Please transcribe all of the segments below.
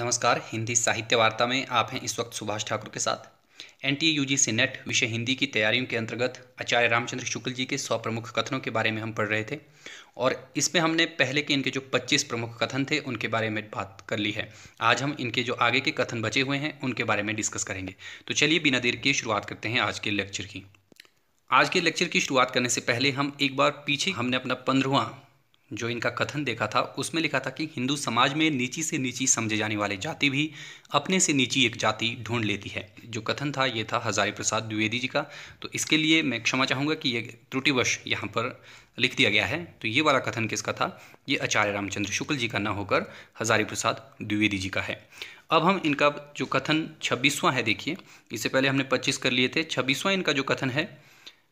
नमस्कार हिंदी साहित्य वार्ता में आप हैं इस वक्त सुभाष ठाकुर के साथ N T U G NET विषय हिंदी की तैयारियों के अंतर्गत आचार्य रामचंद्र शुक्ल जी के सौ प्रमुख कथनों के बारे में हम पढ़ रहे थे और इसमें हमने पहले के इनके जो 25 प्रमुख कथन थे उनके बारे में बात कर ली है आज हम इनके जो आगे के कथन बचे हुए हैं उनके बारे में डिस्कस करेंगे तो चलिए बिना देर की शुरुआत करते हैं आज के लेक्चर की आज के लेक्चर की शुरुआत करने से पहले हम एक बार पीछे हमने अपना पंद्रवा जो इनका कथन देखा था उसमें लिखा था कि हिंदू समाज में नीची से नीची समझे जाने वाले जाति भी अपने से नीची एक जाति ढूंढ लेती है जो कथन था ये था हजारी प्रसाद द्विवेदी जी का तो इसके लिए मैं क्षमा चाहूँगा कि ये त्रुटिवश यहाँ पर लिख दिया गया है तो ये वाला कथन किसका था ये आचार्य रामचंद्र शुक्ल जी का न होकर हजारी प्रसाद द्विवेदी जी का है अब हम इनका जो कथन छब्बीसवां है देखिए इससे पहले हमने पच्चीस कर लिए थे छब्बीसवां इनका जो कथन है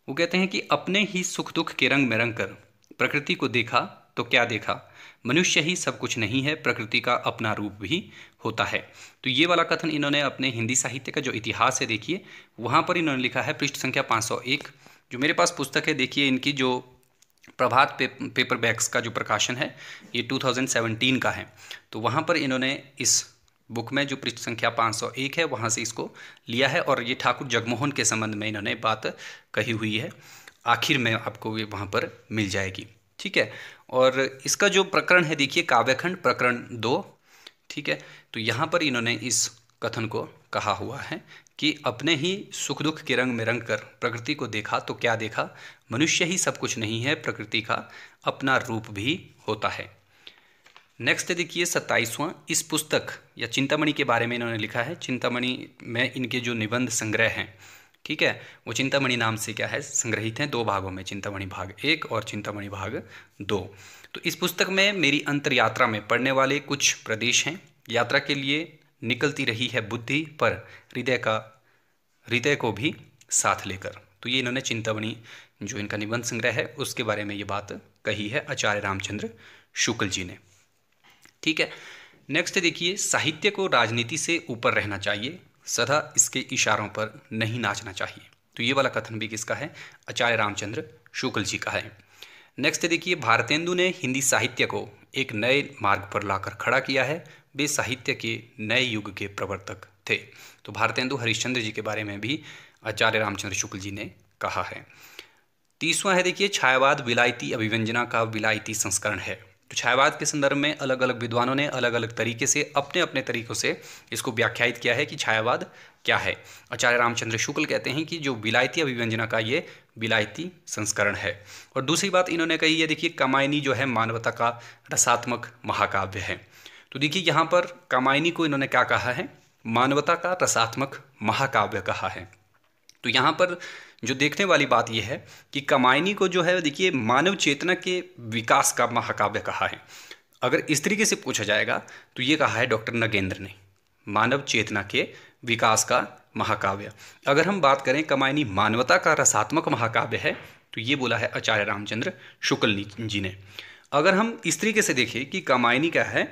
वो कहते हैं कि अपने ही सुख दुख के रंग में रंग कर प्रकृति को देखा तो क्या देखा मनुष्य ही सब कुछ नहीं है प्रकृति का अपना रूप भी होता है तो ये वाला कथन इन्होंने अपने हिंदी साहित्य का जो इतिहास है देखिए वहाँ पर इन्होंने लिखा है पृष्ठ संख्या 501 जो मेरे पास पुस्तक है देखिए इनकी जो प्रभात पे, पेपर बैग्स का जो प्रकाशन है ये 2017 का है तो वहाँ पर इन्होंने इस बुक में जो पृष्ठ संख्या 501 है वहाँ से इसको लिया है और ये ठाकुर जगमोहन के संबंध में इन्होंने बात कही हुई है आखिर में आपको ये वहाँ पर मिल जाएगी ठीक है और इसका जो प्रकरण है देखिए काव्यखंड प्रकरण दो ठीक है तो यहाँ पर इन्होंने इस कथन को कहा हुआ है कि अपने ही सुख दुख के रंग में रंग कर प्रकृति को देखा तो क्या देखा मनुष्य ही सब कुछ नहीं है प्रकृति का अपना रूप भी होता है नेक्स्ट देखिए सत्ताईसवां इस पुस्तक या चिंतामणि के बारे में इन्होंने लिखा है चिंतामणि में इनके जो निबंध संग्रह हैं ठीक है वो चिंतामणि नाम से क्या है संग्रहित हैं दो भागों में चिंतामणि भाग एक और चिंतामणि भाग दो तो इस पुस्तक में मेरी अंतर यात्रा में पढ़ने वाले कुछ प्रदेश हैं यात्रा के लिए निकलती रही है बुद्धि पर हृदय का हृदय को भी साथ लेकर तो ये इन्होंने चिंतामणि जो इनका निबंध संग्रह है उसके बारे में ये बात कही है आचार्य रामचंद्र शुक्ल जी ने ठीक है नेक्स्ट देखिए साहित्य को राजनीति से ऊपर रहना चाहिए सदा इसके इशारों पर नहीं नाचना चाहिए तो ये वाला कथन भी किसका है आचार्य रामचंद्र शुक्ल जी का है नेक्स्ट देखिए भारतेंदु ने हिंदी साहित्य को एक नए मार्ग पर लाकर खड़ा किया है वे साहित्य के नए युग के प्रवर्तक थे तो भारतेंदु हरिश्चंद्र जी के बारे में भी आचार्य रामचंद्र शुक्ल जी ने कहा है तीसवा है देखिए छायावाद विलायती अभिव्यंजना का विलायती संस्करण है तो छायावाद के संदर्भ में अलग अलग विद्वानों ने अलग अलग तरीके से अपने अपने तरीक़ों से इसको व्याख्यात किया है कि छायावाद क्या है आचार्य रामचंद्र शुक्ल कहते हैं कि जो विलायती अभिव्यंजना का ये विलायती संस्करण है और दूसरी बात इन्होंने कही है देखिए कामायनी जो है मानवता का रसात्मक महाकाव्य है तो देखिए यहाँ पर कामायनी को इन्होंने क्या कहा है मानवता का रसात्मक महाकाव्य कहा है तो यहाँ पर जो देखने वाली बात यह है कि कमायनी को जो है देखिए मानव चेतना के विकास का महाकाव्य कहा है अगर इस तरीके से पूछा जाएगा तो ये कहा है डॉक्टर नगेंद्र ने मानव चेतना के विकास का महाकाव्य अगर हम बात करें कमायनी मानवता का रसात्मक महाकाव्य है तो ये बोला है आचार्य रामचंद्र शुक्ल जी ने अगर हम इस तरीके से देखें कि कमायनी क्या है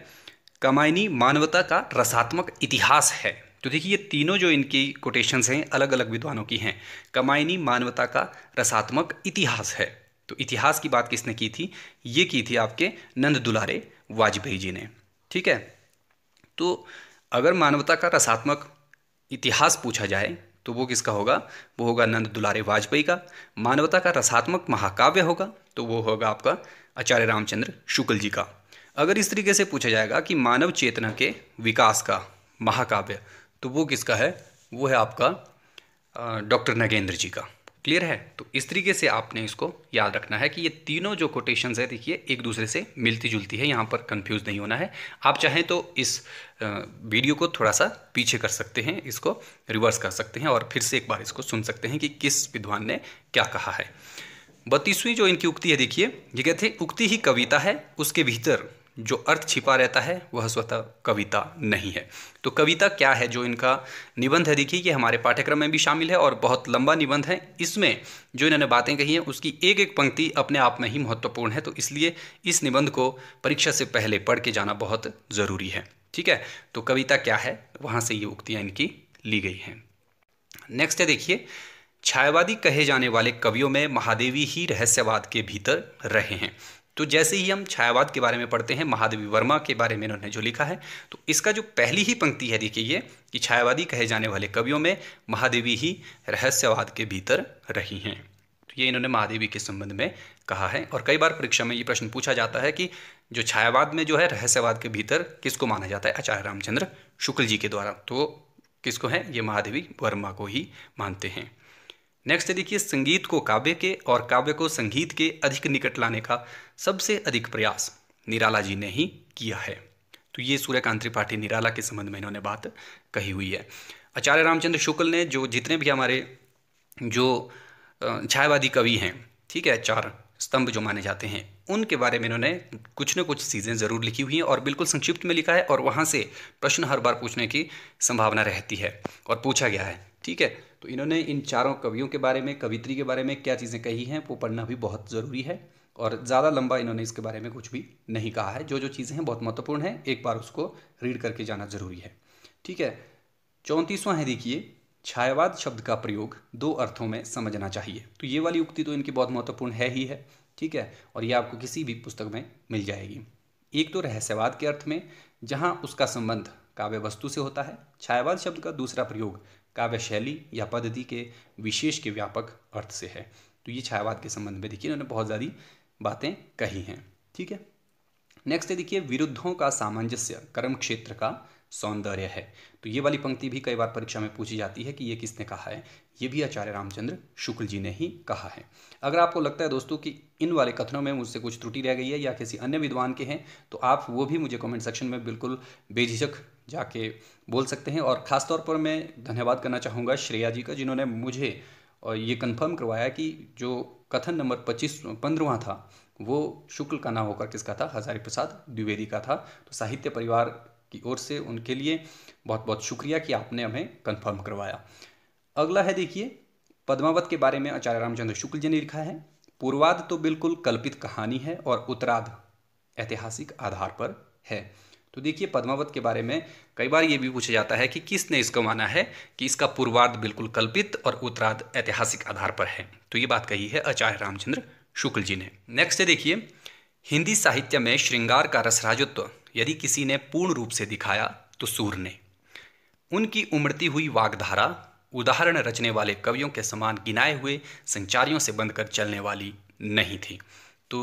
कमायनी मानवता का रसात्मक इतिहास है तो देखिए ये तीनों जो इनकी कोटेशंस हैं अलग अलग विद्वानों की हैं कमायनी मानवता का रसात्मक इतिहास है तो इतिहास की बात किसने की थी ये की थी आपके नंद दुलारे वाजपेयी जी ने ठीक है तो अगर मानवता का रसात्मक इतिहास पूछा जाए तो वो किसका होगा वो होगा नंद दुलारे वाजपेयी का मानवता का रसात्मक महाकाव्य होगा तो वो होगा आपका आचार्य रामचंद्र शुक्ल जी का अगर इस तरीके से पूछा जाएगा कि मानव चेतना के विकास का महाकाव्य तो वो किसका है वो है आपका डॉक्टर नगेंद्र जी का क्लियर है तो इस तरीके से आपने इसको याद रखना है कि ये तीनों जो कोटेशंस है देखिए एक दूसरे से मिलती जुलती है यहाँ पर कंफ्यूज नहीं होना है आप चाहें तो इस वीडियो को थोड़ा सा पीछे कर सकते हैं इसको रिवर्स कर सकते हैं और फिर से एक बार इसको सुन सकते हैं कि किस विद्वान ने क्या कहा है बत्तीसवीं जो इनकी उक्ति है देखिए ये कहते हैं उक्ति ही कविता है उसके भीतर जो अर्थ छिपा रहता है वह स्वतः कविता नहीं है तो कविता क्या है जो इनका निबंध है देखिए ये हमारे पाठ्यक्रम में भी शामिल है और बहुत लंबा निबंध है इसमें जो इन्होंने बातें कही हैं उसकी एक एक पंक्ति अपने आप में ही महत्वपूर्ण है तो इसलिए इस निबंध को परीक्षा से पहले पढ़ के जाना बहुत ज़रूरी है ठीक है तो कविता क्या है वहाँ से ये उक्तियाँ इनकी ली गई हैं नेक्स्ट है देखिए छायावादी कहे जाने वाले कवियों में महादेवी ही रहस्यवाद के भीतर रहे हैं तो जैसे ही हम छायावाद के बारे में पढ़ते हैं महादेवी वर्मा के बारे में इन्होंने जो लिखा है तो इसका जो पहली ही पंक्ति है देखिए ये कि छायावादी कहे जाने वाले कवियों में महादेवी ही रहस्यवाद के भीतर रही हैं तो ये इन्होंने महादेवी के संबंध में कहा है और कई बार परीक्षा में ये प्रश्न पूछा जाता है कि जो छायावाद में जो है रहस्यवाद के भीतर किसको माना जाता है आचार्य रामचंद्र शुक्ल जी के द्वारा तो किसको है ये महादेवी वर्मा को ही मानते हैं नेक्स्ट देखिए संगीत को काव्य के और काव्य को संगीत के अधिक निकट लाने का सबसे अधिक प्रयास निराला जी ने ही किया है तो ये सूर्यकांत त्रिपाठी निराला के संबंध में इन्होंने बात कही हुई है आचार्य रामचंद्र शुक्ल ने जो जितने भी हमारे जो छायावादी कवि हैं ठीक है चार स्तंभ जो माने जाते हैं उनके बारे में इन्होंने कुछ न कुछ चीज़ें ज़रूर लिखी हुई हैं और बिल्कुल संक्षिप्त में लिखा है और वहाँ से प्रश्न हर बार पूछने की संभावना रहती है और पूछा गया है ठीक है तो इन्होंने इन चारों कवियों के बारे में कवित्री के बारे में क्या चीज़ें कही हैं वो पढ़ना भी बहुत ज़रूरी है और ज़्यादा लंबा इन्होंने इसके बारे में कुछ भी नहीं कहा है जो जो चीज़ें हैं बहुत महत्वपूर्ण हैं एक बार उसको रीड करके जाना ज़रूरी है ठीक है चौंतीसवां है देखिए छायावाद शब्द का प्रयोग दो अर्थों में समझना चाहिए तो ये वाली उक्ति तो इनकी बहुत महत्वपूर्ण है ही है ठीक है और ये आपको किसी भी पुस्तक में मिल जाएगी एक तो रहस्यवाद के अर्थ में जहाँ उसका संबंध काव्य वस्तु से होता है छायावाद शब्द का दूसरा प्रयोग काव्य शैली या पद्धति के विशेष के व्यापक अर्थ से है तो ये छायावाद के संबंध में देखिए इन्होंने बहुत ज्यादा बातें कही हैं ठीक है नेक्स्ट है देखिए विरुद्धों का सामंजस्य कर्म क्षेत्र का सौंदर्य है तो ये वाली पंक्ति भी कई बार परीक्षा में पूछी जाती है कि ये किसने कहा है ये भी आचार्य रामचंद्र शुक्ल जी ने ही कहा है अगर आपको लगता है दोस्तों कि इन वाले कथनों में मुझसे कुछ त्रुटि रह गई है या किसी अन्य विद्वान के हैं तो आप वो भी मुझे कमेंट सेक्शन में बिल्कुल बेझिझक जाके बोल सकते हैं और ख़ास तौर पर मैं धन्यवाद करना चाहूँगा श्रेया जी का जिन्होंने मुझे और ये कंफर्म करवाया कि जो कथन नंबर पच्चीस पंद्रवा था वो शुक्ल का ना होकर किसका था हजारी प्रसाद द्विवेदी का था तो साहित्य परिवार की ओर से उनके लिए बहुत बहुत शुक्रिया कि आपने हमें कंफर्म करवाया अगला है देखिए पद्मावत के बारे में आचार्य रामचंद्र शुक्ल जी ने लिखा है पूर्वाद तो बिल्कुल कल्पित कहानी है और उत्तराध ऐतिहासिक आधार पर है तो देखिए पद्मावत के बारे में कई बार ये भी पूछा जाता है कि किसने इसको माना है कि इसका पूर्वार्ध बिल्कुल कल्पित और उत्तरार्ध ऐतिहासिक आधार पर है तो ये बात कही है आचार्य रामचंद्र शुक्ल जी ने नेक्स्ट देखिए हिंदी साहित्य में श्रृंगार का रसराजत्व यदि किसी ने पूर्ण रूप से दिखाया तो सूर ने उनकी उमड़ती हुई वागधारा उदाहरण रचने वाले कवियों के समान गिनाए हुए संचारियों से बंधकर कर चलने वाली नहीं थी तो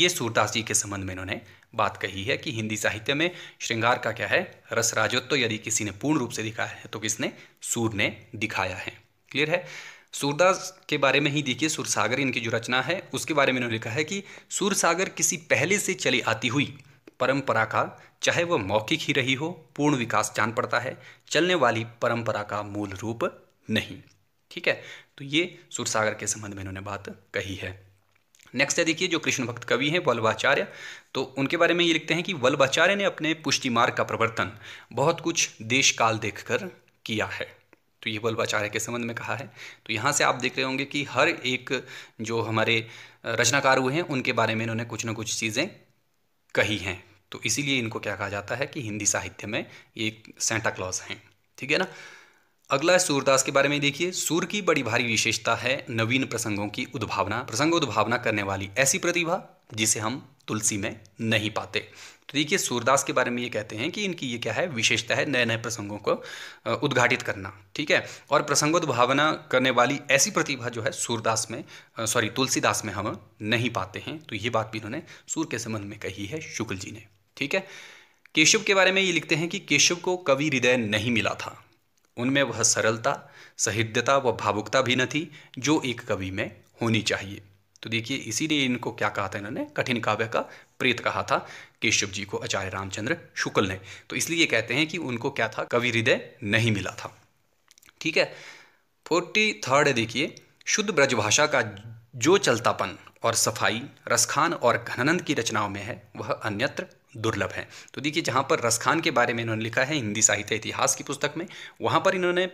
ये सूरदास जी के संबंध में इन्होंने बात कही है कि हिंदी साहित्य में श्रृंगार का क्या है रस राजत्व यदि किसी ने पूर्ण रूप से दिखाया है तो किसने सूर ने दिखाया है क्लियर है सूरदास के बारे में ही देखिए सुरसागर इनकी जो रचना है उसके बारे में इन्होंने लिखा है कि सुरसागर किसी पहले से चली आती हुई परंपरा का चाहे वह मौखिक ही रही हो पूर्ण विकास जान पड़ता है चलने वाली परंपरा का मूल रूप नहीं ठीक है तो ये सुरसागर के संबंध में इन्होंने बात कही है नेक्स्ट है देखिए जो कृष्ण भक्त कवि हैं वल्लभाचार्य तो उनके बारे में ये लिखते हैं कि वल्लभाचार्य ने अपने पुष्टि मार्ग का प्रवर्तन बहुत कुछ देश काल कर किया है तो ये वल्लभाचार्य के संबंध में कहा है तो यहाँ से आप देख रहे होंगे कि हर एक जो हमारे रचनाकार हुए हैं उनके बारे में इन्होंने कुछ ना कुछ चीज़ें कही हैं तो इसीलिए इनको क्या कहा जाता है कि हिंदी साहित्य में ये सेंटा क्लॉज हैं ठीक है ना अगला सूरदास के बारे में देखिए सूर की बड़ी भारी विशेषता है नवीन प्रसंगों की उद्भावना प्रसंगोद्भावना करने वाली ऐसी प्रतिभा जिसे हम तुलसी में नहीं पाते तो देखिए सूरदास के बारे में ये कहते हैं कि इनकी ये क्या है विशेषता है नए नए प्रसंगों को उद्घाटित करना ठीक है और प्रसंगोद्भावना करने वाली ऐसी प्रतिभा जो है सूरदास में सॉरी तुलसीदास में हम नहीं पाते हैं तो ये बात भी इन्होंने सूर के संबंध में कही है शुक्ल जी ने ठीक है केशव के बारे में ये लिखते हैं कि केशव को कवि हृदय नहीं मिला था उनमें वह सरलता सहृदयता व भावुकता भी न थी जो एक कवि में होनी चाहिए तो देखिए इसीलिए इनको क्या कहा था इन्होंने कठिन काव्य का प्रेत कहा था केशव जी को आचार्य रामचंद्र शुक्ल ने तो इसलिए कहते हैं कि उनको क्या था कवि हृदय नहीं मिला था ठीक है फोर्टी थर्ड देखिए शुद्ध ब्रजभाषा का जो चलतापन और सफाई रसखान और घनानंद की रचनाओं में है वह अन्यत्र दुर्लभ हैं तो देखिए जहाँ पर रसखान के बारे में इन्होंने लिखा है हिंदी साहित्य इतिहास की पुस्तक में वहाँ पर इन्होंने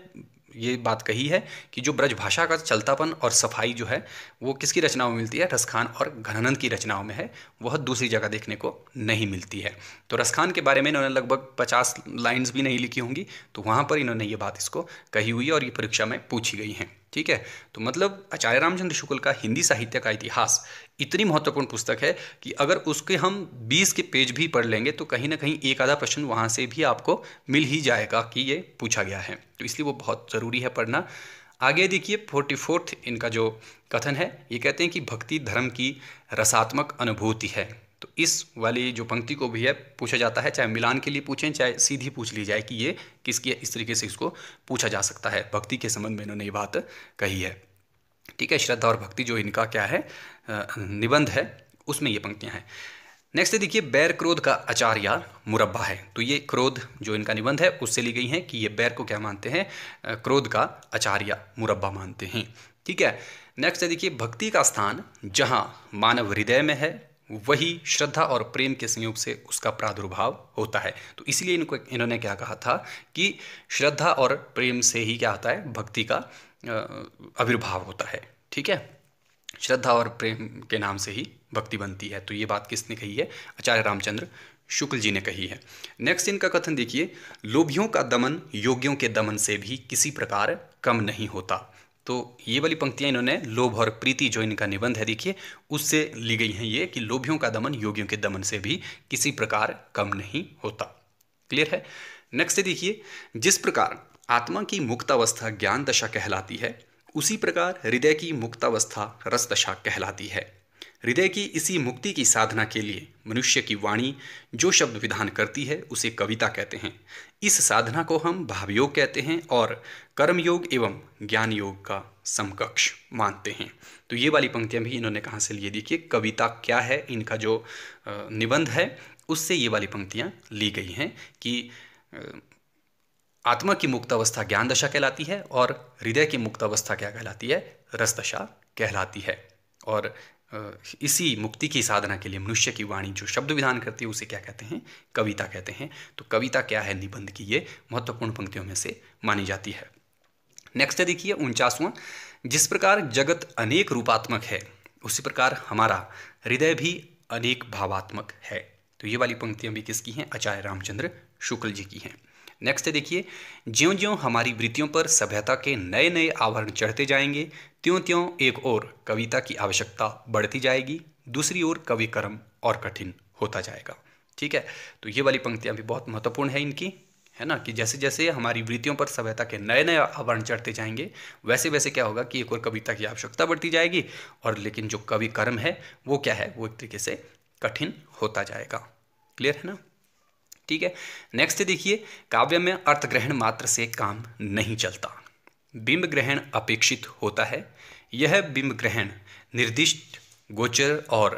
ये बात कही है कि जो ब्रजभाषा का चलतापन और सफाई जो है वो किसकी रचनाओं में मिलती है रसखान और घनानंद की रचनाओं में है वह दूसरी जगह देखने को नहीं मिलती है तो रसखान के बारे में इन्होंने लगभग पचास लाइन्स भी नहीं लिखी होंगी तो वहाँ पर इन्होंने ये बात इसको कही हुई है और ये परीक्षा में पूछी गई हैं ठीक है तो मतलब आचार्य रामचंद्र शुक्ल का हिंदी साहित्य का इतिहास इतनी महत्वपूर्ण पुस्तक है कि अगर उसके हम 20 के पेज भी पढ़ लेंगे तो कहीं ना कहीं एक आधा प्रश्न वहाँ से भी आपको मिल ही जाएगा कि ये पूछा गया है तो इसलिए वो बहुत ज़रूरी है पढ़ना आगे देखिए फोर्टी फोर्थ इनका जो कथन है ये कहते हैं कि भक्ति धर्म की रसात्मक अनुभूति है इस वाली जो पंक्ति को भी है पूछा जाता है चाहे मिलान के लिए पूछें चाहे सीधी पूछ ली जाए कि ये किसकी है इस तरीके से इसको पूछा जा सकता है भक्ति के संबंध में इन्होंने ये बात कही है ठीक है श्रद्धा और भक्ति जो इनका क्या है निबंध है उसमें ये पंक्तियाँ हैं नेक्स्ट देखिए बैर क्रोध का आचार या मुरब्बा है तो ये क्रोध जो इनका निबंध है उससे ली गई है कि ये बैर को क्या मानते हैं क्रोध का आचार या मुरब्बा मानते हैं ठीक है नेक्स्ट देखिए भक्ति का स्थान जहाँ मानव हृदय में है वही श्रद्धा और प्रेम के संयोग से उसका प्रादुर्भाव होता है तो इसलिए इनको इन्होंने क्या कहा था कि श्रद्धा और प्रेम से ही क्या होता है भक्ति का आविर्भाव होता है ठीक है श्रद्धा और प्रेम के नाम से ही भक्ति बनती है तो ये बात किसने कही है आचार्य रामचंद्र शुक्ल जी ने कही है नेक्स्ट इनका कथन देखिए लोभियों का दमन योगियों के दमन से भी किसी प्रकार कम नहीं होता तो ये वाली पंक्तियाँ इन्होंने लोभ और प्रीति जो इनका निबंध है देखिए उससे ली गई हैं ये कि लोभियों का दमन योगियों के दमन से भी किसी प्रकार कम नहीं होता क्लियर है नेक्स्ट देखिए जिस प्रकार आत्मा की मुक्तावस्था ज्ञान दशा कहलाती है उसी प्रकार हृदय की मुक्तावस्था रस दशा कहलाती है हृदय की इसी मुक्ति की साधना के लिए मनुष्य की वाणी जो शब्द विधान करती है उसे कविता कहते हैं इस साधना को हम भावयोग कहते हैं और कर्मयोग एवं ज्ञान योग का समकक्ष मानते हैं तो ये वाली पंक्तियाँ भी इन्होंने कहाँ से लिए देखिए कविता क्या है इनका जो निबंध है उससे ये वाली पंक्तियाँ ली गई हैं कि आत्मा की मुक्तावस्था ज्ञान दशा कहलाती है और हृदय की मुक्तावस्था क्या कहलाती है रस दशा कहलाती है और इसी मुक्ति की साधना के लिए मनुष्य की वाणी जो शब्द विधान करती है उसे क्या कहते हैं कविता कहते हैं तो कविता क्या है निबंध की ये महत्वपूर्ण पंक्तियों में से मानी जाती है नेक्स्ट देखिए उनचासवा जिस प्रकार जगत अनेक रूपात्मक है उसी प्रकार हमारा हृदय भी अनेक भावात्मक है तो ये वाली पंक्तियाँ भी किसकी हैं आचार्य रामचंद्र शुक्ल जी की हैं नेक्स्ट है देखिए ज्यों ज्यों हमारी वृत्तियों पर सभ्यता के नए नए आवरण चढ़ते जाएंगे त्यों त्यों एक और कविता की आवश्यकता बढ़ती जाएगी दूसरी ओर कवि कर्म और कठिन होता जाएगा ठीक है तो ये वाली पंक्तियाँ भी बहुत महत्वपूर्ण है इनकी है ना कि जैसे जैसे हमारी वृत्तियों पर सभ्यता के नए नए आवरण चढ़ते जाएंगे वैसे वैसे क्या होगा कि एक और कविता की आवश्यकता बढ़ती जाएगी और लेकिन जो कवि कर्म है वो क्या है वो एक तरीके से कठिन होता जाएगा क्लियर है ना ठीक है नेक्स्ट देखिए काव्य में अर्थग्रहण मात्र से काम नहीं चलता बिंब ग्रहण अपेक्षित होता है यह बिंब ग्रहण निर्दिष्ट गोचर और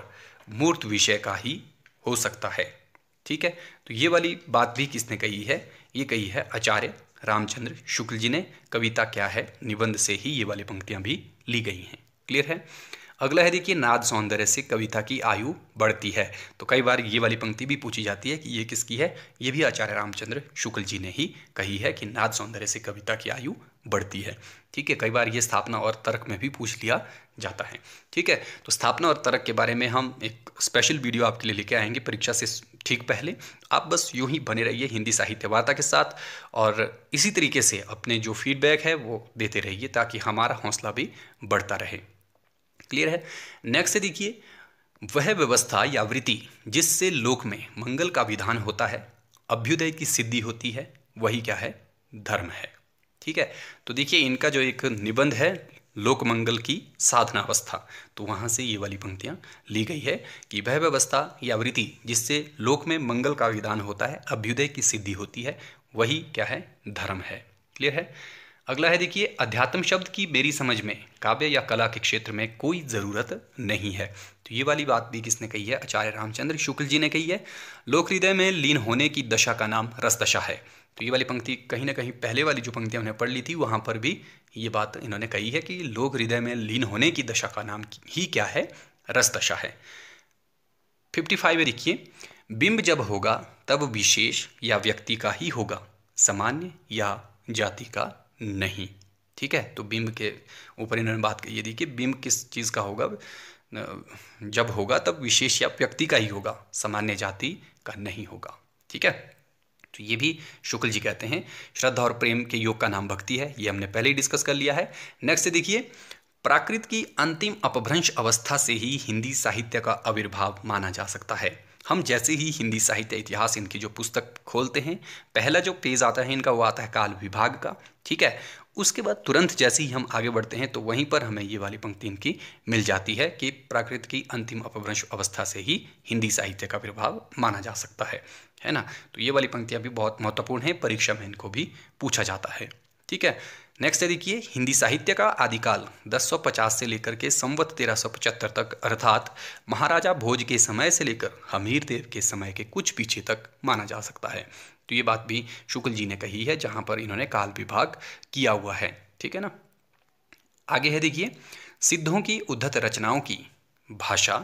मूर्त विषय का ही हो सकता है ठीक है तो ये वाली बात भी किसने कही है ये कही है आचार्य रामचंद्र शुक्ल जी ने कविता क्या है निबंध से ही ये वाली पंक्तियां भी ली गई हैं क्लियर है अगला है देखिए नाद सौंदर्य से कविता की आयु बढ़ती है तो कई बार ये वाली पंक्ति भी पूछी जाती है कि ये किसकी है ये भी आचार्य रामचंद्र शुक्ल जी ने ही कही है कि नाद सौंदर्य से कविता की आयु बढ़ती है ठीक है कई बार ये स्थापना और तर्क में भी पूछ लिया जाता है ठीक है तो स्थापना और तर्क के बारे में हम एक स्पेशल वीडियो आपके लिए लेके आएंगे परीक्षा से ठीक पहले आप बस यूं ही बने रहिए हिंदी साहित्य वार्ता के साथ और इसी तरीके से अपने जो फीडबैक है वो देते रहिए ताकि हमारा हौसला भी बढ़ता रहे क्लियर है नेक्स्ट देखिए वह व्यवस्था या वृत्ति जिससे लोक में मंगल का विधान होता है अभ्युदय की सिद्धि होती है वही क्या है धर्म है ठीक है तो देखिए इनका जो एक निबंध है लोकमंगल की साधना अवस्था तो वहां से ये वाली पंक्तियां ली गई है कि वह व्यवस्था या वृत्ति जिससे लोक में मंगल का विधान होता है अभ्युदय की सिद्धि होती है वही क्या है धर्म है क्लियर है अगला है देखिए अध्यात्म शब्द की मेरी समझ में काव्य या कला के क्षेत्र में कोई ज़रूरत नहीं है तो ये वाली बात भी किसने कही है आचार्य रामचंद्र शुक्ल जी ने कही है लोक हृदय में लीन होने की दशा का नाम रसदशा है तो ये वाली पंक्ति कहीं ना कहीं पहले वाली जो पंक्तियाँ उन्हें पढ़ ली थी वहाँ पर भी ये बात इन्होंने कही है कि लोक हृदय में लीन होने की दशा का नाम ही क्या है रसदशा है फिफ्टी फाइव देखिए बिंब जब होगा तब विशेष या व्यक्ति का ही होगा सामान्य या जाति का नहीं ठीक है तो बिंब के ऊपर इन्होंने बात कही दी कि बिंब किस चीज़ का होगा जब होगा तब विशेष या व्यक्ति का ही होगा सामान्य जाति का नहीं होगा ठीक है तो ये भी शुक्ल जी कहते हैं श्रद्धा और प्रेम के योग का नाम भक्ति है ये हमने पहले ही डिस्कस कर लिया है नेक्स्ट देखिए प्राकृत की अंतिम अपभ्रंश अवस्था से ही हिंदी साहित्य का आविर्भाव माना जा सकता है हम जैसे ही हिंदी साहित्य इतिहास इनकी जो पुस्तक खोलते हैं पहला जो पेज आता है इनका वो आता है काल विभाग का ठीक है उसके बाद तुरंत जैसे ही हम आगे बढ़ते हैं तो वहीं पर हमें ये वाली पंक्ति इनकी मिल जाती है कि प्राकृत की अंतिम अपभ्रंश अवस्था से ही हिंदी साहित्य का प्रभाव माना जा सकता है है ना तो ये वाली पंक्तियाँ भी बहुत महत्वपूर्ण है परीक्षा में इनको भी पूछा जाता है ठीक है नेक्स्ट है देखिए हिंदी साहित्य का आदिकाल 1050 से लेकर के संवत 1375 तक अर्थात महाराजा भोज के समय से लेकर हमीर देव के समय के कुछ पीछे तक माना जा सकता है तो ये बात भी शुक्ल जी ने कही है जहाँ पर इन्होंने काल विभाग किया हुआ है ठीक है ना आगे है देखिए सिद्धों की उद्धत रचनाओं की भाषा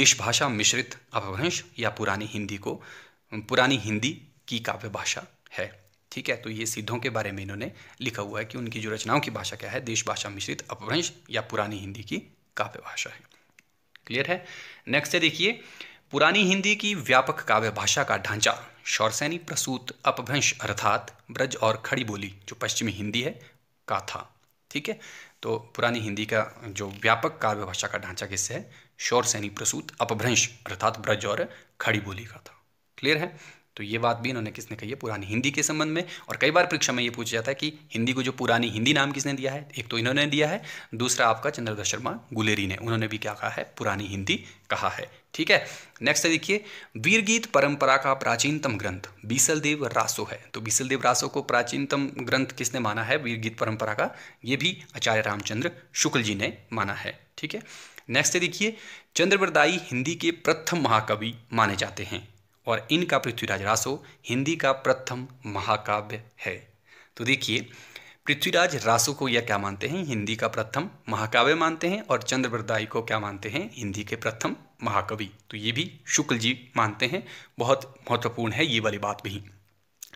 देश भाषा मिश्रित अपभ्रंश या पुरानी हिंदी को पुरानी हिंदी की काव्य भाषा है ठीक है तो ये सिद्धों के बारे में इन्होंने लिखा हुआ है कि उनकी जो रचनाओं की भाषा क्या है देश भाषा मिश्रित अपभ्रंश या पुरानी हिंदी की काव्य भाषा है क्लियर है नेक्स्ट है देखिए पुरानी हिंदी की व्यापक काव्य भाषा का ढांचा शौरसैनी प्रसूत अपभ्रंश अर्थात ब्रज और खड़ी बोली जो पश्चिमी हिंदी है का था ठीक है तो पुरानी हिंदी का जो व्यापक काव्य भाषा का ढांचा किससे है शौरसैनी प्रसूत अपभ्रंश अर्थात ब्रज और खड़ी बोली का था क्लियर है तो ये बात भी इन्होंने किसने कही है पुरानी हिंदी के संबंध में और कई बार परीक्षा में ये पूछा जाता है कि हिंदी को जो पुरानी हिंदी नाम किसने दिया है एक तो इन्होंने दिया है दूसरा आपका चंद्रदत्त शर्मा गुलेरी ने उन्होंने भी क्या कहा है पुरानी हिंदी कहा है ठीक है नेक्स्ट देखिए वीरगीत परंपरा का प्राचीनतम ग्रंथ बीसलदेव रासो है तो बीसलदेव रासो को प्राचीनतम ग्रंथ किसने माना है वीरगीत परंपरा का ये भी आचार्य रामचंद्र शुक्ल जी ने माना है ठीक है नेक्स्ट देखिए चंद्रवरदाई हिंदी के प्रथम महाकवि माने जाते हैं और इनका पृथ्वीराज रासो हिंदी का प्रथम महाकाव्य है तो देखिए पृथ्वीराज रासो को यह क्या मानते हैं हिंदी का प्रथम महाकाव्य मानते हैं और चंद्रवरदाई को क्या मानते हैं हिंदी के प्रथम महाकवि तो ये भी शुक्ल जी मानते हैं बहुत महत्वपूर्ण है ये वाली बात भी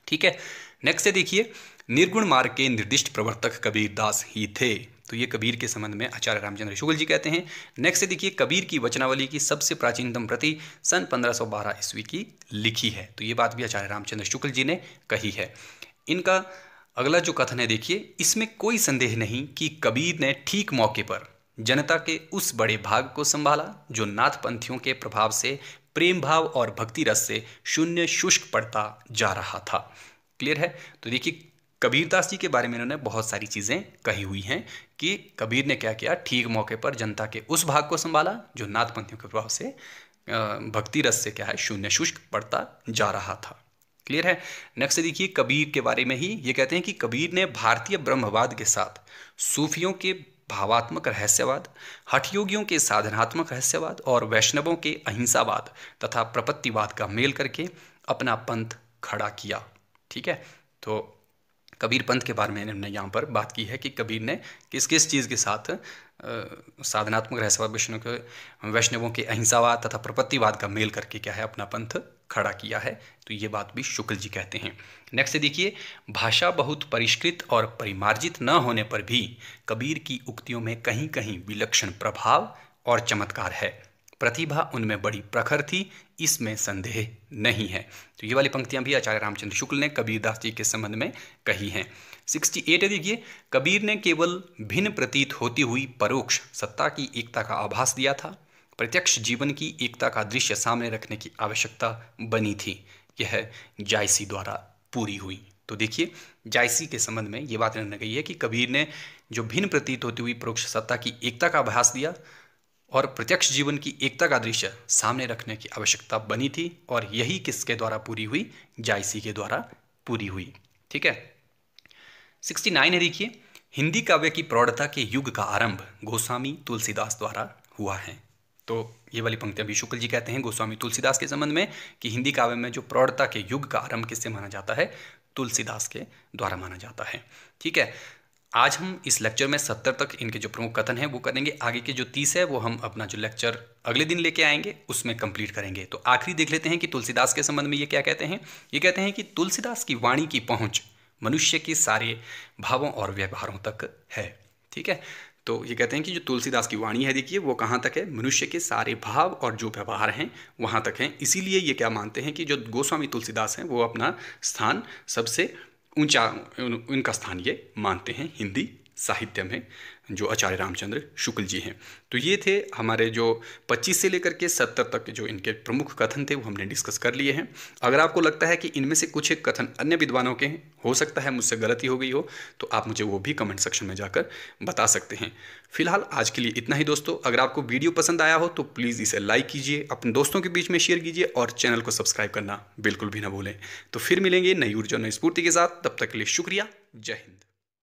ठीक है नेक्स्ट देखिए निर्गुण मार्ग के निर्दिष्ट प्रवर्तक कबीरदास ही थे तो ये कबीर के संबंध में आचार्य रामचंद्र शुक्ल जी कहते हैं नेक्स्ट देखिए कबीर की वचनावली की सबसे प्राचीनतम प्रति सन 1512 ईस्वी की लिखी है तो ये बात भी आचार्य रामचंद्र शुक्ल जी ने कही है इनका अगला जो कथन है देखिए इसमें कोई संदेह नहीं कि कबीर ने ठीक मौके पर जनता के उस बड़े भाग को संभाला जो नाथपंथियों के प्रभाव से प्रेम भाव और भक्ति रस से शून्य शुष्क पड़ता जा रहा था क्लियर है तो देखिए कबीरदास जी के बारे में इन्होंने बहुत सारी चीज़ें कही हुई हैं कि कबीर ने क्या किया ठीक मौके पर जनता के उस भाग को संभाला जो नाथपंथियों के प्रभाव से भक्ति रस से क्या है शून्य शुष्क पड़ता जा रहा था क्लियर है नेक्स्ट देखिए कबीर के बारे में ही ये कहते हैं कि कबीर ने भारतीय ब्रह्मवाद के साथ सूफियों के भावात्मक रहस्यवाद हठयोगियों के साधनात्मक रहस्यवाद और वैष्णवों के अहिंसावाद तथा प्रपत्तिवाद का मेल करके अपना पंथ खड़ा किया ठीक है तो कबीर पंथ के बारे में हमने यहाँ पर बात की है कि कबीर ने किस किस चीज़ के साथ साधनात्मक रहस्यवाद वैष्णव के वैष्णवों के अहिंसावाद तथा प्रपत्तिवाद का मेल करके क्या है अपना पंथ खड़ा किया है तो ये बात भी शुक्ल जी कहते हैं नेक्स्ट देखिए भाषा बहुत परिष्कृत और परिमार्जित न होने पर भी कबीर की उक्तियों में कहीं कहीं विलक्षण प्रभाव और चमत्कार है प्रतिभा उनमें बड़ी प्रखर थी इसमें संदेह नहीं है तो ये वाली पंक्तियाँ भी आचार्य रामचंद्र शुक्ल ने कबीरदास जी के संबंध में कही हैं 68 एट देखिए कबीर ने केवल भिन्न प्रतीत होती हुई परोक्ष सत्ता की एकता का आभास दिया था प्रत्यक्ष जीवन की एकता का दृश्य सामने रखने की आवश्यकता बनी थी यह जायसी द्वारा पूरी हुई तो देखिए जायसी के संबंध में ये बात निर्णय गई है कि कबीर ने जो भिन्न प्रतीत होती हुई परोक्ष सत्ता की एकता का आभास दिया और प्रत्यक्ष जीवन की एकता का दृश्य सामने रखने की आवश्यकता बनी थी और यही किसके द्वारा पूरी हुई जायसी के द्वारा पूरी हुई ठीक है सिक्सटी नाइन है देखिए हिंदी काव्य की प्रौढ़ता के युग का आरंभ गोस्वामी तुलसीदास द्वारा हुआ है तो ये वाली पंक्ति अभी शुक्ल जी कहते हैं गोस्वामी तुलसीदास के संबंध में कि हिंदी काव्य में जो प्रौढ़ता के युग का आरंभ किससे माना जाता है तुलसीदास के द्वारा माना जाता है ठीक है आज हम इस लेक्चर में सत्तर तक इनके जो प्रमुख कथन हैं वो करेंगे आगे के जो तीस है वो हम अपना जो लेक्चर अगले दिन लेके आएंगे उसमें कंप्लीट करेंगे तो आखिरी देख लेते हैं कि तुलसीदास के संबंध में ये क्या कहते हैं ये कहते हैं कि तुलसीदास की वाणी की पहुँच मनुष्य के सारे भावों और व्यवहारों तक है ठीक है तो ये कहते हैं कि जो तुलसीदास की वाणी है देखिए वो कहाँ तक है मनुष्य के सारे भाव और जो व्यवहार हैं वहाँ तक हैं इसीलिए ये क्या मानते हैं कि जो गोस्वामी तुलसीदास हैं वो अपना स्थान सबसे ऊंचा उन, उनका स्थान ये मानते हैं हिंदी साहित्य में जो आचार्य रामचंद्र शुक्ल जी हैं तो ये थे हमारे जो 25 से लेकर के 70 तक जो इनके प्रमुख कथन थे वो हमने डिस्कस कर लिए हैं अगर आपको लगता है कि इनमें से कुछ एक कथन अन्य विद्वानों के हैं हो सकता है मुझसे गलती हो गई हो तो आप मुझे वो भी कमेंट सेक्शन में जाकर बता सकते हैं फिलहाल आज के लिए इतना ही दोस्तों अगर आपको वीडियो पसंद आया हो तो प्लीज़ इसे लाइक कीजिए अपने दोस्तों के बीच में शेयर कीजिए और चैनल को सब्सक्राइब करना बिल्कुल भी ना भूलें तो फिर मिलेंगे नई ऊर्जा नई स्फूर्ति के साथ तब तक के लिए शुक्रिया जय हिंद